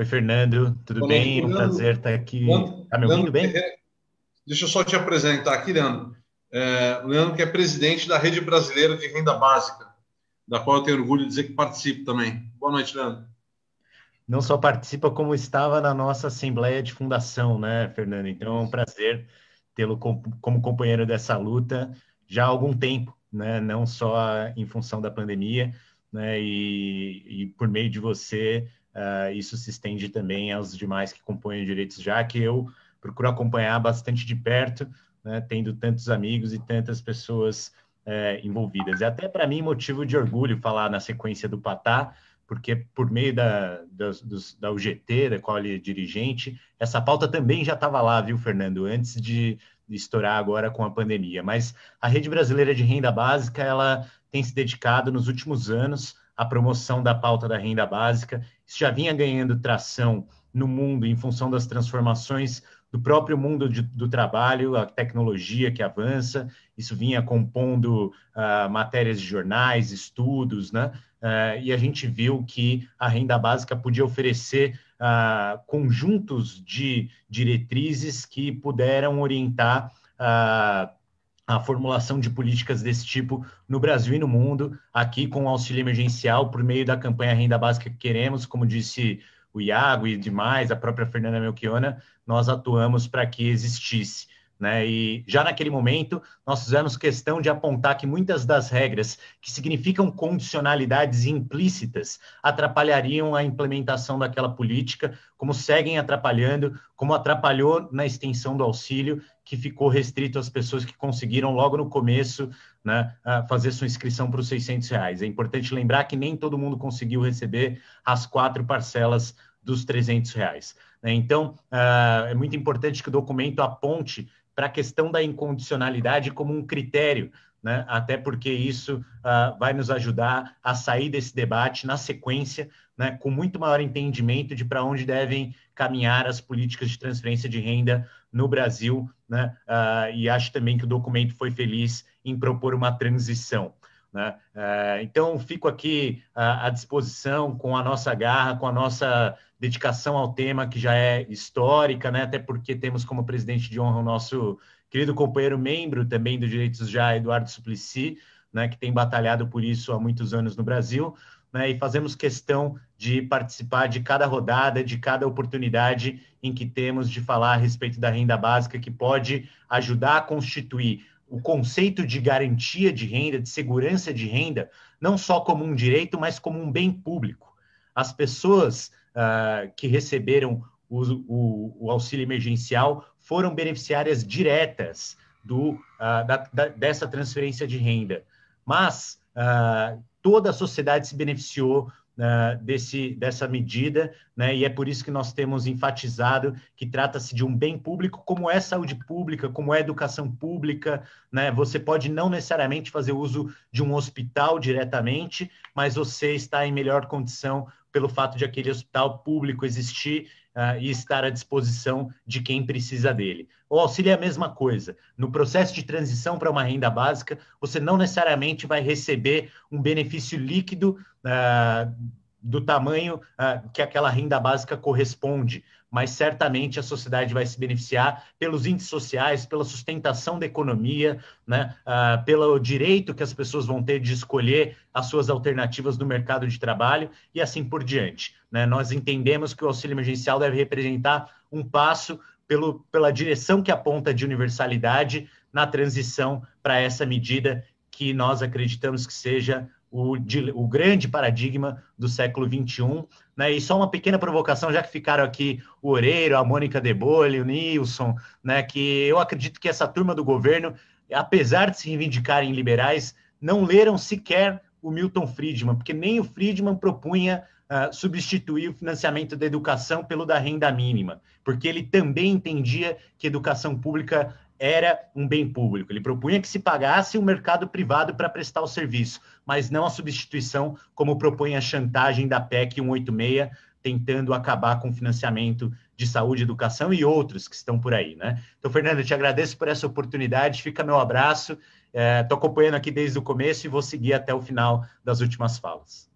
Oi, Fernando, tudo Olá, bem? É Fernando. Um prazer estar aqui. Está me ouvindo Leandro, ah, bem? Deixa eu só te apresentar aqui, Leandro. É, Leandro, que é presidente da Rede Brasileira de Renda Básica, da qual eu tenho orgulho de dizer que participo também. Boa noite, Leandro. Não só participa, como estava na nossa Assembleia de Fundação, né, Fernando? Então é um prazer tê-lo como companheiro dessa luta já há algum tempo, né? não só em função da pandemia, né? e, e por meio de você Uh, isso se estende também aos demais que compõem o Direitos Já, que eu procuro acompanhar bastante de perto, né, tendo tantos amigos e tantas pessoas é, envolvidas. É até para mim motivo de orgulho falar na sequência do Patá, porque por meio da, da, dos, da UGT, da qual ele é dirigente, essa pauta também já estava lá, viu, Fernando, antes de estourar agora com a pandemia. Mas a Rede Brasileira de Renda Básica, ela tem se dedicado nos últimos anos a promoção da pauta da renda básica. Isso já vinha ganhando tração no mundo em função das transformações do próprio mundo de, do trabalho, a tecnologia que avança, isso vinha compondo uh, matérias de jornais, estudos, né? Uh, e a gente viu que a renda básica podia oferecer uh, conjuntos de diretrizes que puderam orientar a formulação de políticas desse tipo no Brasil e no mundo, aqui com o auxílio emergencial por meio da campanha Renda Básica que Queremos, como disse o Iago e demais, a própria Fernanda Melchiona, nós atuamos para que existisse. Né? E já naquele momento, nós fizemos questão de apontar que muitas das regras que significam condicionalidades implícitas atrapalhariam a implementação daquela política, como seguem atrapalhando, como atrapalhou na extensão do auxílio, que ficou restrito às pessoas que conseguiram logo no começo né, fazer sua inscrição para os 600 reais. É importante lembrar que nem todo mundo conseguiu receber as quatro parcelas dos 300 reais. Né? Então, ah, é muito importante que o documento aponte para a questão da incondicionalidade como um critério, né? até porque isso uh, vai nos ajudar a sair desse debate na sequência, né? com muito maior entendimento de para onde devem caminhar as políticas de transferência de renda no Brasil, né? uh, e acho também que o documento foi feliz em propor uma transição. Né? É, então, fico aqui ah, à disposição com a nossa garra, com a nossa dedicação ao tema, que já é histórica, né? até porque temos como presidente de honra o nosso querido companheiro, membro também do Direitos Já, Eduardo Suplicy, né? que tem batalhado por isso há muitos anos no Brasil. Né? E fazemos questão de participar de cada rodada, de cada oportunidade em que temos de falar a respeito da renda básica, que pode ajudar a constituir o conceito de garantia de renda, de segurança de renda, não só como um direito, mas como um bem público. As pessoas uh, que receberam o, o, o, auxílio emergencial foram beneficiárias diretas do, uh, da, da, dessa transferência de renda, mas uh, toda a sociedade se beneficiou né, desse, dessa medida, né? e é por isso que nós temos enfatizado que trata-se de um bem público, como é saúde pública, como é educação pública. Né? Você pode não necessariamente fazer uso de um hospital diretamente, mas você está em melhor condição pelo fato de aquele hospital público existir uh, e estar à disposição de quem precisa dele. O auxílio é a mesma coisa. No processo de transição para uma renda básica, você não necessariamente vai receber um benefício líquido uh, do tamanho uh, que aquela renda básica corresponde, mas certamente a sociedade vai se beneficiar pelos índices sociais, pela sustentação da economia, né, uh, pelo direito que as pessoas vão ter de escolher as suas alternativas no mercado de trabalho e assim por diante. Né? Nós entendemos que o auxílio emergencial deve representar um passo pelo, pela direção que aponta de universalidade na transição para essa medida que nós acreditamos que seja o, o, grande paradigma do século XXI. Né? E só uma pequena provocação, já que ficaram aqui o Oreiro, a Mônica Debole, o Nilson, né? que eu acredito que essa turma do governo, apesar de se reivindicarem liberais, não leram sequer o Milton Friedman, porque nem o Friedman propunha uh, substituir o financiamento da educação pelo da renda mínima, porque ele também entendia que educação pública era um bem público. Ele propunha que se pagasse o mercado privado para prestar o serviço, mas não a substituição, como propõe a chantagem da PEC 186, tentando acabar com o financiamento de saúde, educação e outros que estão por aí, né? Então, Fernando, eu te agradeço por essa oportunidade, fica meu abraço, estou é, acompanhando aqui desde o começo e vou seguir até o final das últimas falas.